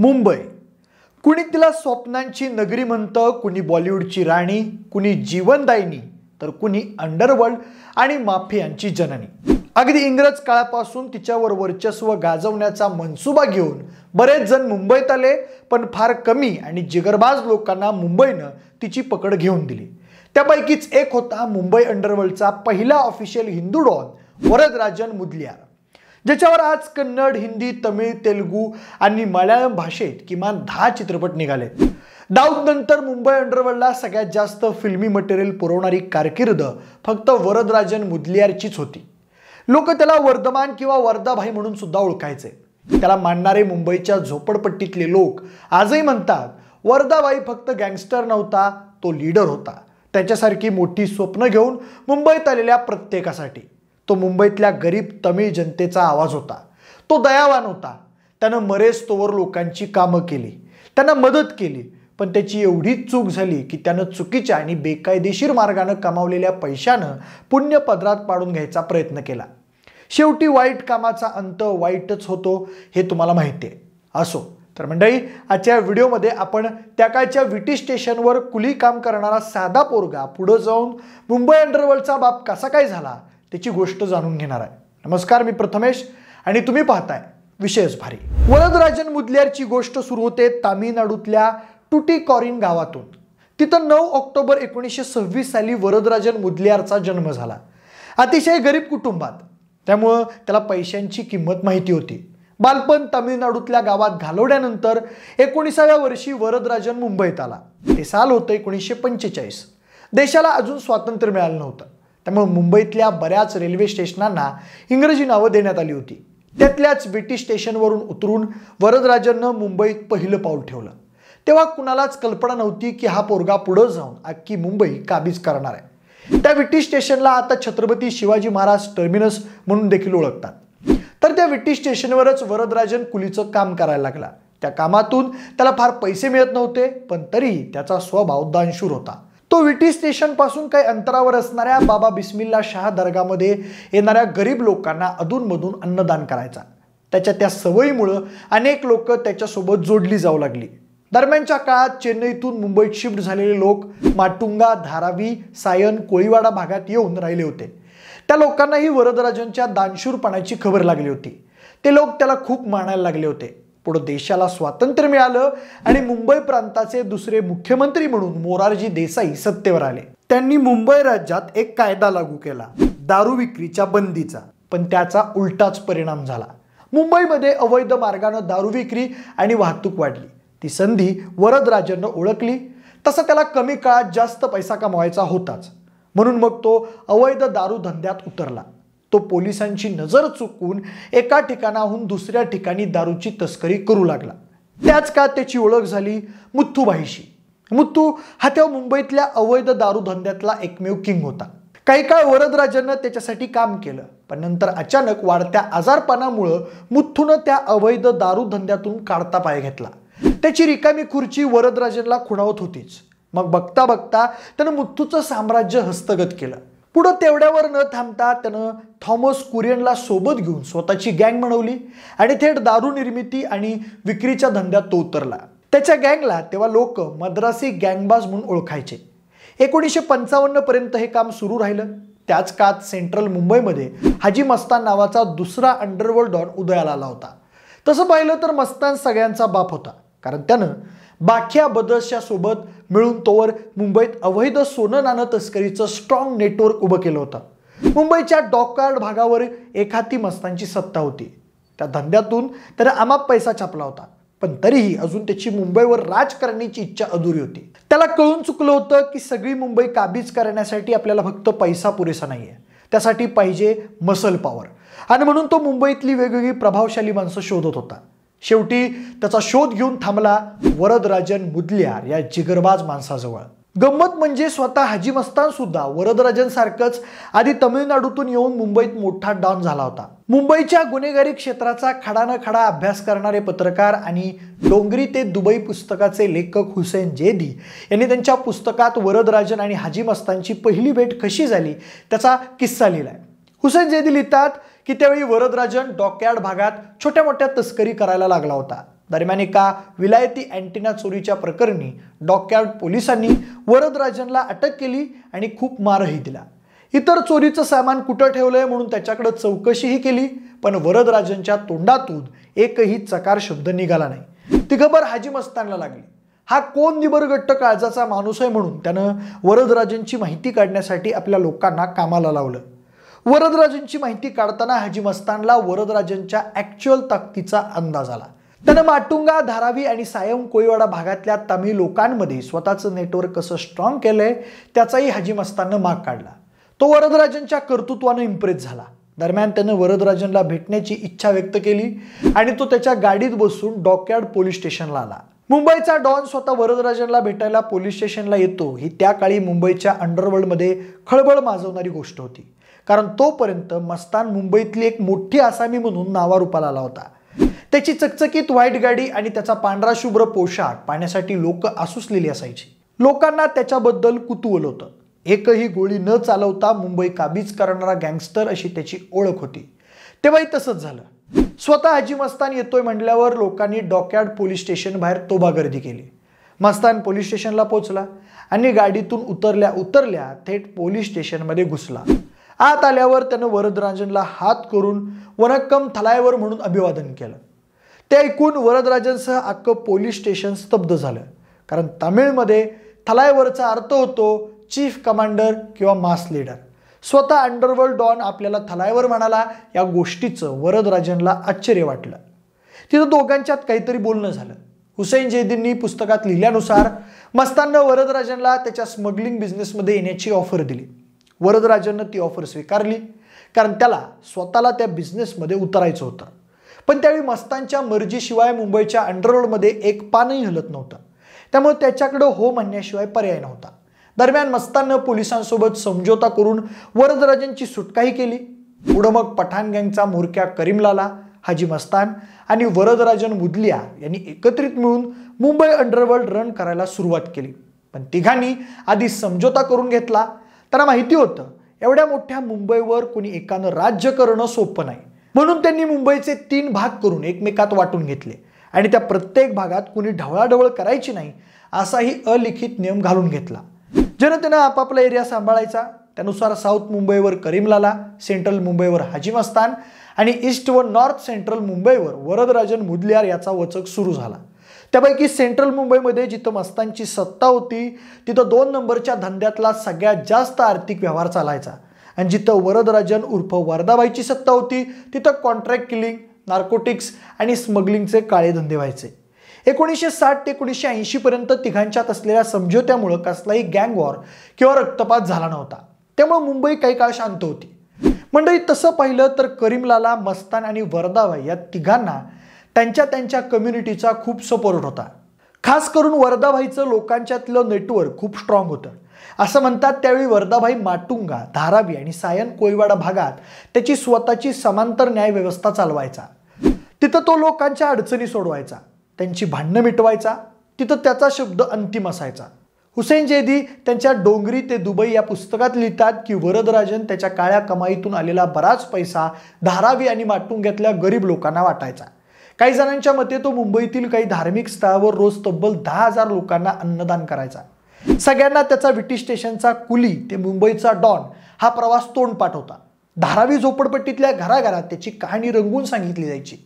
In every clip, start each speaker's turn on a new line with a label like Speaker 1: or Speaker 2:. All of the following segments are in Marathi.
Speaker 1: मुंबई कुणी तिला स्वप्नांची नगरी म्हणतं कुणी बॉलिवूडची राणी कुणी जीवनदायिनी तर कुणी अंडरवर्ल्ड आणि माफियांची जननी अगदी इंग्रज काळापासून तिच्यावर वर्चस्व गाजवण्याचा मनसुबा घेऊन बरेच जण मुंबईत आले पण फार कमी आणि जिगरबाज लोकांना मुंबईनं तिची पकड घेऊन दिली त्यापैकीच एक होता मुंबई अंडरवर्ल्डचा पहिला ऑफिशियल हिंदू डॉन वरदराजन मुदलियार ज्याच्यावर आज कन्नड हिंदी तमिळ तेलुगू आणि मल्याळम भाषेत किमान दहा चित्रपट निघाले दाऊद नंतर मुंबई अंडरवर्ल्डला सगळ्यात जास्त फिल्मी मटेरियल पुरवणारी कारकिर्द फक्त वरदराजन मुदलियारचीच होती लोक त्याला वर्धमान किंवा वर्धाभाई म्हणून सुद्धा ओळखायचे त्याला मानणारे मुंबईच्या झोपडपट्टीतले लोक आजही म्हणतात वर्धाबाई फक्त गँगस्टर नव्हता तो लीडर होता त्याच्यासारखी मोठी स्वप्न घेऊन मुंबईत आलेल्या प्रत्येकासाठी तो मुंबईतल्या गरीब तमिळ जनतेचा आवाज होता तो दयावान होता त्यानं मरेस्तोवर लोकांची कामं केली त्यांना मदत केली पण त्याची एवढी चूक झाली की त्यानं चुकीच्या आणि बेकायदेशीर मार्गानं कमावलेल्या पैशानं पुण्य पदरात पाडून घ्यायचा प्रयत्न केला शेवटी वाईट कामाचा अंत वाईटच होतो हे तुम्हाला माहिती आहे असो तर मंडळी आजच्या व्हिडिओमध्ये आपण त्या काळच्या विटी स्टेशनवर कुली काम करणारा साधा पोरगा पुढं जाऊन मुंबई अंडरवर्ल्डचा बाप कसा काय झाला त्याची गोष्ट जाणून घेणार आहे नमस्कार मी प्रथमेश आणि तुम्ही पाहताय विशेष भारी वरदराजन मुदल्यारची गोष्ट सुरू होते तामिळनाडूतल्या टुटी कॉरिन गावातून तिथं नऊ ऑक्टोबर एकोणीसशे सव्वीस साली वरदराजन मुदल्यारचा जन्म झाला अतिशय गरीब कुटुंबात त्यामुळं त्याला पैशांची किंमत माहिती होती बालपण तामिळनाडूतल्या गावात घालवल्यानंतर एकोणीसाव्या वर्षी वरदराजन मुंबईत आला हे साल होतं एकोणीसशे पंचेचाळीस देशाला अजून स्वातंत्र्य मिळालं नव्हतं त्यामुळे मुंबईतल्या बऱ्याच रेल्वे स्टेशनांना इंग्रजी नावं देण्यात आली होती त्यातल्याच ब्रिटिश स्टेशनवरून उतरून वरदराजननं मुंबईत पहिलं पाऊल ठेवलं तेव्हा कुणालाच कल्पना नव्हती की हा पोरगा पुढं जाऊन अख्खी मुंबई काबीज करणार आहे त्या ब्रिटिश स्टेशनला आता छत्रपती शिवाजी महाराज टर्मिनस म्हणून देखील ओळखतात तर त्या ब्रिटिश स्टेशनवरच वरदराजन कुलीचं काम करायला लागला त्या कामातून त्याला फार पैसे मिळत नव्हते पण तरी त्याचा स्वभाव दानशूर होता तो विटी स्टेशनपासून काही अंतरावर असणाऱ्या बाबा बिस्मिल्ला शाह दर्गामध्ये येणाऱ्या गरीब लोकांना अधूनमधून अन्नदान करायचा त्याच्या त्या सवयीमुळं अनेक लोक त्याच्यासोबत जोडली जाऊ लागली दरम्यानच्या काळात चेन्नईतून मुंबईत शिफ्ट झालेले लोक माटुंगा धारावी सायन कोळीवाडा भागात येऊन राहिले होते त्या लोकांनाही वरदराजांच्या दानशूरपणाची खबर लागली होती ते लोक त्याला खूप मानायला लागले होते पुढं देशाला स्वातंत्र्य मिळालं आणि मुंबई प्रांताचे दुसरे मुख्यमंत्री म्हणून मोरारजी देसाई सत्तेवर आले त्यांनी मुंबई राज्यात एक कायदा लागू केला दारू विक्रीच्या बंदीचा पण त्याचा उलटाच परिणाम झाला मुंबईमध्ये अवैध मार्गानं दारू विक्री आणि वाहतूक वाढली ती संधी वरदराजनं ओळखली तसं त्याला कमी काळात जास्त पैसा कमवायचा होताच म्हणून मग तो अवैध दारू धंद्यात उतरला तो पोलिसांची नजर चुकून एका ठिकाणाहून दुसऱ्या ठिकाणी दारूची तस्करी करू लागला त्याच काळात त्याची ओळख झाली भाईशी मुथू हा तेव्हा मुंबईतल्या अवैध दारू धंद्यातला एकमेव किंग होता काही काळ वरदराजांना त्याच्यासाठी काम केलं पण नंतर अचानक वाढत्या आजारपणामुळं मुथ्थूनं त्या अवैध दारू धंद्यातून काढता पाय घेतला त्याची रिकामी खुर्ची वरदराजनला खुणावत होतीच मग बघता बघता त्यानं मुथ्थूचं साम्राज्य हस्तगत केलं पुढं तेवढ्यावर न थांबता त्यानं थॉमस कुरियनला सोबत घेऊन स्वतःची गँग बनवली आणि थेट दारू निर्मिती आणि विक्रीच्या धंद्यात तो उतरला त्याच्या गँगला तेव्हा लोक मद्रासी गँगबाज म्हणून ओळखायचे एकोणीसशे पंचावन्नपर्यंत हे काम सुरू राहिलं त्याच काळात सेंट्रल मुंबईमध्ये हाजी मस्तान नावाचा दुसरा अंडरवर्ल्ड डॉन उदयाला आला होता तसं पाहिलं तर मस्तान सगळ्यांचा बाप होता कारण त्यानं बाख्या बदर्सच्या सोबत मिळून तोवर मुंबईत अवैध सोनं नाणं तस्करीचं स्ट्रॉंग नेटवर्क उभं केलं होतं मुंबईच्या डॉकार्ड भागावर एखादी मस्तांची सत्ता होती त्या धंद्यातून त्यानं अमाप पैसा छापला होता पण तरीही अजून त्याची मुंबईवर राज करण्याची इच्छा अधुरी होती त्याला कळून चुकलं होतं की सगळी मुंबई काबीज करण्यासाठी आपल्याला फक्त पैसा पुरेसा नाही त्यासाठी पाहिजे मसल पॉवर आणि म्हणून तो मुंबईतली वेगवेगळी प्रभावशाली माणसं शोधत होता शेवटी त्याचा शोध घेऊन थांबला वरदराजन मुदल्यार या जिगरबाज माणसाजवळ गंमत म्हणजे स्वतः हाजी मस्तान सुद्धा सारखंच आधी तमिळनाडूतून येऊन मुंबईत मोठा डॉन झाला होता मुंबईच्या गुन्हेगारी क्षेत्राचा न खडा अभ्यास करणारे पत्रकार आणि डोंगरी ते दुबई पुस्तकाचे लेखक हुसेन जेदी यांनी त्यांच्या पुस्तकात वरदराजन आणि हाजी मस्तानची पहिली भेट कशी झाली त्याचा किस्सा लिहिलाय हुसेन जेदी लिहितात की त्यावेळी वरदराजन डॉकयार्ड भागात छोट्या मोठ्या तस्करी करायला लागला होता दरम्यान एका विलायती अँटिना चोरीच्या प्रकरणी डॉकयार्ड पोलिसांनी वरदराजनला अटक केली आणि खूप मारही दिला इतर चोरीचं सामान कुठं ठेवलंय म्हणून त्याच्याकडे चौकशीही केली पण वरदराजनच्या तोंडातून एकही चकार शब्द निघाला नाही ती खबर हाजी मस्तानला लागली हा कोण निबरगट्ट काळजाचा माणूस आहे म्हणून त्यानं वरदराजनची माहिती काढण्यासाठी आपल्या लोकांना कामाला लावलं वरदराजेंची माहिती काढताना हाजी मस्तानला वरदराजांच्या ऍक्च्युअल ताकदीचा अंदाज आला त्यानं माटुंगा धारावी आणि सायम कोळीवाडा भागातल्या तमिळ लोकांमध्ये स्वतःचं नेटवर्क कसं स्ट्रॉंग केलंय त्याचाही हाजी माग काढला तो वरदराजांच्या कर्तृत्वानं इम्प्रेस झाला दरम्यान त्यानं वरदराजनला भेटण्याची इच्छा व्यक्त केली आणि तो त्याच्या गाडीत बसून डॉकयार्ड पोलीस स्टेशनला आला मुंबईचा डॉन स्वतः वरदराजनला भेटायला पोलीस स्टेशनला येतो ही त्या काळी मुंबईच्या अंडरवर्ल्डमध्ये खळबळ माजवणारी गोष्ट होती कारण तोपर्यंत मस्तान मुंबईतली एक मोठी आसामी म्हणून नावारूपाला आला होता त्याची चकचकीत व्हाईट गाडी आणि त्याचा पांढरा शुभ्र पोशाख पाहण्यासाठी लोक आसुसलेली असायची लोकांना त्याच्याबद्दल कुतूहल होतं एकही गोळी न चालवता मुंबई काबीज करणारा गँगस्टर अशी त्याची ओळख होती तेव्हाही तसंच झालं स्वतः हजी मस्तान येतोय म्हटल्यावर लोकांनी डॉकयार्ड पोलीस स्टेशन बाहेर तोबागर्दी केली मस्तान पोलीस स्टेशनला पोहोचला आणि गाडीतून उतरल्या उतरल्या थेट पोलीस स्टेशनमध्ये घुसला आत आल्यावर त्यानं वरदराजनला हात करून वनक्कम थलायवर म्हणून अभिवादन केलं ते ऐकून वरदराजनसह अख्खं पोलीस स्टेशन स्तब्ध झालं कारण तामिळमध्ये थलायवरचा अर्थ होतो चीफ कमांडर किंवा मास लीडर स्वतः अंडरवर्ल्ड डॉन आपल्याला थलायवर म्हणाला या गोष्टीचं वरदराजनला आश्चर्य वाटलं तिथं दोघांच्यात काहीतरी बोलणं झालं हुसैन जैदींनी पुस्तकात लिहिल्यानुसार मस्तांना वरदराजनला त्याच्या स्मगलिंग बिझनेसमध्ये येण्याची ऑफर दिली वरदराजांना ती ऑफर स्वीकारली कारण त्याला स्वतःला त्या बिझनेसमध्ये उतरायचं होतं पण त्यावेळी मस्तांच्या मर्जीशिवाय मुंबईच्या अंडरवर्ल्डमध्ये एक पानही हलत नव्हतं त्यामुळे त्याच्याकडं हो म्हणण्याशिवाय पर्याय नव्हता दरम्यान मस्तानं पोलिसांसोबत समझोता करून वरदराजांची सुटकाही केली पुढं मग पठाण गँगचा म्होरक्या करीमलाला हाजी मस्तान आणि वरदराजन मुदलिया यांनी एकत्रित मिळून मुंबई अंडरवर्ल्ड रन करायला सुरुवात केली पण तिघांनी आधी समझोता करून घेतला त्यांना माहिती होतं एवढ्या मोठ्या मुंबईवर कोणी एकानं राज्य करणं सोपं नाही म्हणून त्यांनी मुंबईचे तीन भाग करून एकमेकात वाटून घेतले आणि त्या प्रत्येक भागात कुणी ढवळाढवळ करायची नाही असाही अलिखित नियम घालून घेतला जनतेनं आपापला एरिया सांभाळायचा त्यानुसार साऊथ मुंबईवर करीमलाला सेंट्रल मुंबईवर हाजीमस्तान आणि ईस्ट व नॉर्थ सेंट्रल मुंबईवर वरदराजन मुदलियार याचा वचक सुरू झाला त्यापैकी सेंट्रल मुंबईमध्ये जिथं मस्तांची सत्ता होती तिथं दोन नंबरच्या धंद्यातला सगळ्यात जास्त आर्थिक व्यवहार चालायचा आणि जिथं वरदराजन उर्फ वरदाबाईची सत्ता होती तिथं कॉन्ट्रॅक्ट किलिंग नार्कोटिक्स आणि स्मगलिंगचे काळे धंदे व्हायचे एकोणीसशे साठ ते एकोणीसशे ऐंशीपर्यंत तिघांच्यात असलेल्या समझोत्यामुळं कसलाही गँग वॉर किंवा रक्तपात झाला नव्हता त्यामुळे मुंबई काही काळ शांत होती मंडळी तसं पाहिलं तर करीमलाला मस्तान आणि वरदाबाई या तिघांना त्यांच्या त्यांच्या कम्युनिटीचा खूप सपोर्ट होता खास करून वर्धाभाईचं लोकांच्यातलं नेटवर्क खूप स्ट्रॉंग होतं असं म्हणतात त्यावेळी वर्धाभाई माटुंगा धारावी आणि सायन कोयवाडा भागात त्याची स्वतःची समांतर न्याय व्यवस्था चालवायचा तिथं तो लोकांच्या अडचणी सोडवायचा त्यांची भांडणं मिटवायचा तिथं त्याचा शब्द अंतिम असायचा हुसेन जेदी त्यांच्या डोंगरी ते दुबई या पुस्तकात लिहितात की वरदराजन त्याच्या काळ्या कमाईतून आलेला बराच पैसा धारावी आणि माटुंग्यातल्या गरीब लोकांना वाटायचा काही जणांच्या मते तो मुंबईतील काही धार्मिक स्थळावर रोज तब्बल दहा हजार लोकांना अन्नदान करायचा सगळ्यांना त्याचा विटी स्टेशनचा कुली ते मुंबईचा डॉन हा प्रवास तोंडपाठ होता धारावी झोपडपट्टीतल्या घराघरात त्याची कहाणी रंगवून सांगितली जायची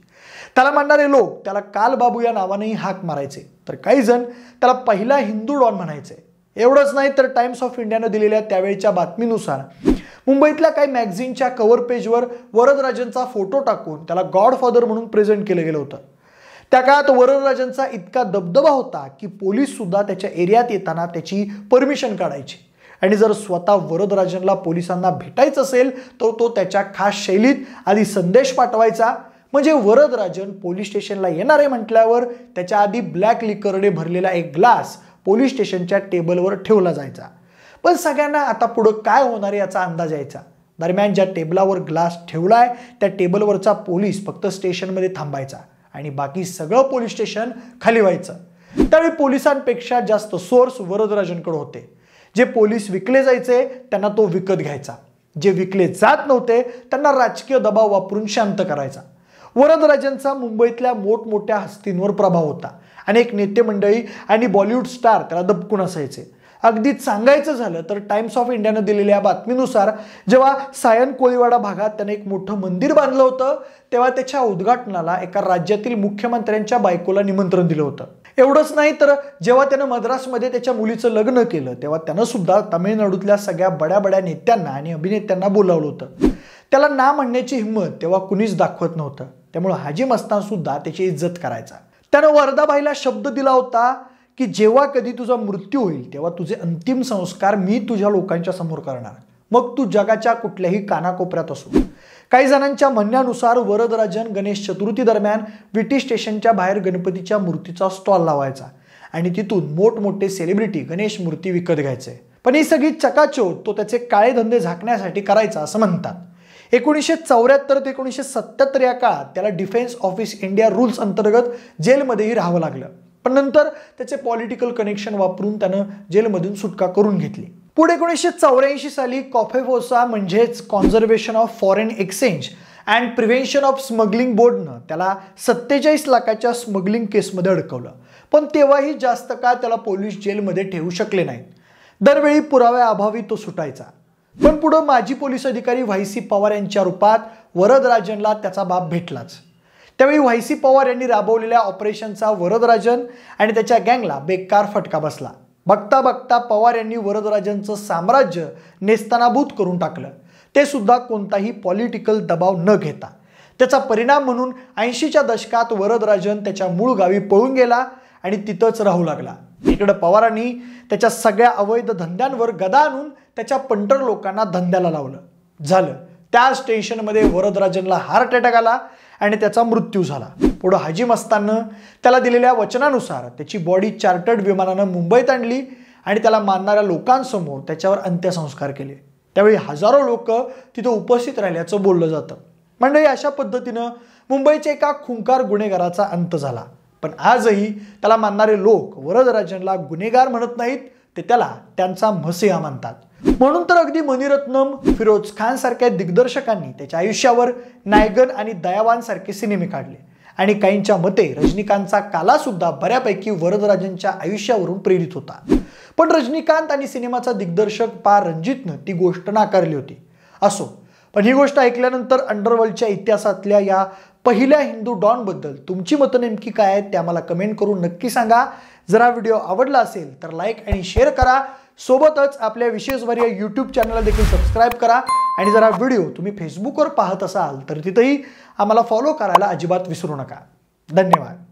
Speaker 1: त्याला म्हणणारे लोक त्याला कालबाबू या नावानेही हाक मारायचे तर काही जण त्याला पहिला हिंदू डॉन म्हणायचे एवढंच नाही तर टाइम्स ऑफ इंडियानं दिलेल्या त्यावेळच्या बातमीनुसार मुंबईतल्या काही मॅग्झिनच्या कवर पेजवर वरदराजनचा फोटो टाकून त्याला गॉडफादर म्हणून प्रेझेंट केलं गेलं होतं त्या काळात वरदराजांचा इतका दबदबा होता की पोलीस सुद्धा त्याच्या एरियात येताना त्याची परमिशन काढायची आणि जर स्वतः वरदराजनला पोलिसांना भेटायचं असेल तर तो त्याच्या खास शैलीत आधी संदेश पाठवायचा म्हणजे वरदराजन पोलीस स्टेशनला येणार आहे म्हटल्यावर त्याच्या आधी ब्लॅक लिकरने भरलेला एक ग्लास पोलीस स्टेशनच्या टेबलवर ठेवला जायचा पण सगळ्यांना आता पुढं काय होणार याचा अंदाज यायचा दरम्यान ज्या टेबलावर ग्लास ठेवलाय त्या टेबलवरचा पोलीस फक्त स्टेशनमध्ये थांबायचा आणि बाकी सगळं पोलीस स्टेशन खाली व्हायचं त्यावेळी पोलिसांपेक्षा जास्त सोर्स वरदराजांकडे होते जे पोलीस विकले जायचे त्यांना तो विकत घ्यायचा जे विकले जात नव्हते त्यांना राजकीय दबाव वापरून शांत करायचा वरदराजनचा मुंबईतल्या मोठमोठ्या हस्तींवर प्रभाव होता अनेक नेते मंडळी आणि बॉलिवूड स्टार त्याला दबकून असायचे अगदी सांगायचं झालं तर टाइम्स ऑफ इंडियानं दिलेल्या बातमीनुसार जेव्हा सायन कोळीवाडा भागात त्याने एक मोठं मंदिर बांधलं होतं तेव्हा त्याच्या उद्घाटनाला एका राज्यातील मुख्यमंत्र्यांच्या बायकोला निमंत्रण दिलं होतं एवढंच नाही तर जेव्हा त्यानं मद्रासमध्ये त्याच्या मुलीचं लग्न केलं तेव्हा त्यानं सुद्धा तामिळनाडूतल्या सगळ्या बड्या बड्या नेत्यांना आणि अभिनेत्यांना बोलावलं होतं त्याला ना म्हणण्याची हिंमत तेव्हा कुणीच दाखवत नव्हतं त्यामुळे हाजी मस्तान सुद्धा त्याची इज्जत करायचा त्यानं वर्धाबाईला शब्द दिला होता की जेव्हा कधी तुझा मृत्यू होईल तेव्हा तुझे अंतिम संस्कार मी तुझ्या लोकांच्या समोर करणार मग तू जगाच्या कुठल्याही कानाकोपऱ्यात असू काही जणांच्या म्हणण्यानुसार वरदराजन गणेश चतुर्थी दरम्यान विटी स्टेशनच्या बाहेर गणपतीच्या मूर्तीचा स्टॉल लावायचा आणि तिथून मोठमोठे सेलिब्रिटी गणेश मूर्ती विकत घ्यायचे पण ही सगळी चकाचोट तो त्याचे काळे धंदे झाकण्यासाठी करायचा असं म्हणतात एकोणीसशे चौऱ्याहत्तर ते एकोणीसशे सत्याहत्तर या काळात त्याला डिफेन्स ऑफिस इंडिया रूल्स अंतर्गत जेलमध्येही राहावं लागलं पण नंतर त्याचे पॉलिटिकल कनेक्शन वापरून त्यानं जेलमधून सुटका करून घेतली पुढे एकोणीसशे चौऱ्याऐंशी साली कॉफेफोसा म्हणजेच conservation of foreign exchange and prevention of smuggling बोर्डनं त्याला सत्तेचाळीस लाखाच्या स्मगलिंग केसमध्ये अडकवलं पण तेव्हाही जास्त काळ त्याला पोलीस जेलमध्ये ठेवू शकले नाहीत दरवेळी पुराव्या अभावी तो सुटायचा पण पुढं माजी पोलीस अधिकारी व्हायसी पवार यांच्या रूपात वरदराजनला त्याचा बाप भेटलाच त्यावेळी व्हायसी सी पवार यांनी राबवलेल्या ऑपरेशनचा वरदराजन आणि त्याच्या गँगला बेकार फटका बसला बघता बघता पवार यांनी वरदराजनचं साम्राज्य नेस्तानाभूत करून टाकलं ते सुद्धा कोणताही पॉलिटिकल दबाव न घेता त्याचा परिणाम म्हणून ऐंशीच्या दशकात वरदराजन त्याच्या मूळ गावी पळून गेला आणि तिथंच राहू लागला इकडं पवारांनी त्याच्या सगळ्या अवैध धंद्यांवर गदा आणून त्याच्या पंटर लोकांना धंद्याला लावलं झालं त्याच टेन्शनमध्ये वरदराजनला हार्ट अटॅक आला आणि त्याचा मृत्यू झाला पुढं हाजी मस्तानं त्याला दिलेल्या वचनानुसार त्याची बॉडी चार्टर्ड विमानानं मुंबईत आणली आणि त्याला मानणाऱ्या लोकांसमोर त्याच्यावर अंत्यसंस्कार केले त्यावेळी हजारो लोक तिथं उपस्थित राहिल्याचं बोललं जातं मंडळी अशा पद्धतीनं मुंबईच्या एका खुंकार गुन्हेगाराचा अंत झाला पण आजही त्याला मानणारे लोक वरदराजनला गुन्हेगार म्हणत नाहीत ते त्याला त्यांचा म्हसिहा म्हणतात म्हणून तर अगदी मनिरत्नम फिरोज खान सारख्या दिग्दर्शकांनी त्याच्या आयुष्यावर नायगन आणि दयावान सारखे सिनेमे काढले आणि काहींच्या मते रजनीकांतचा काला सुद्धा बऱ्यापैकी वरदराजांच्या आयुष्यावरून प्रेरित होता पण रजनीकांत आणि सिनेमाचा दिग्दर्शक पा रणजितनं ती गोष्ट नाकारली होती असो पण ही गोष्ट ऐकल्यानंतर अंडरवर्ल्डच्या इतिहासातल्या या पहिल्या हिंदू डॉनबद्दल तुमची मतं नेमकी काय आहेत ते आम्हाला कमेंट करून नक्की सांगा जर हा व्हिडिओ आवडला असेल तर लाईक आणि शेअर करा सोबतच आपल्या विशेष या यूट्यूब चॅनलला देखील सबस्क्राईब करा आणि जर हा व्हिडिओ तुम्ही फेसबुकवर पाहत असाल तर तिथेही आम्हाला फॉलो करायला अजिबात विसरू नका धन्यवाद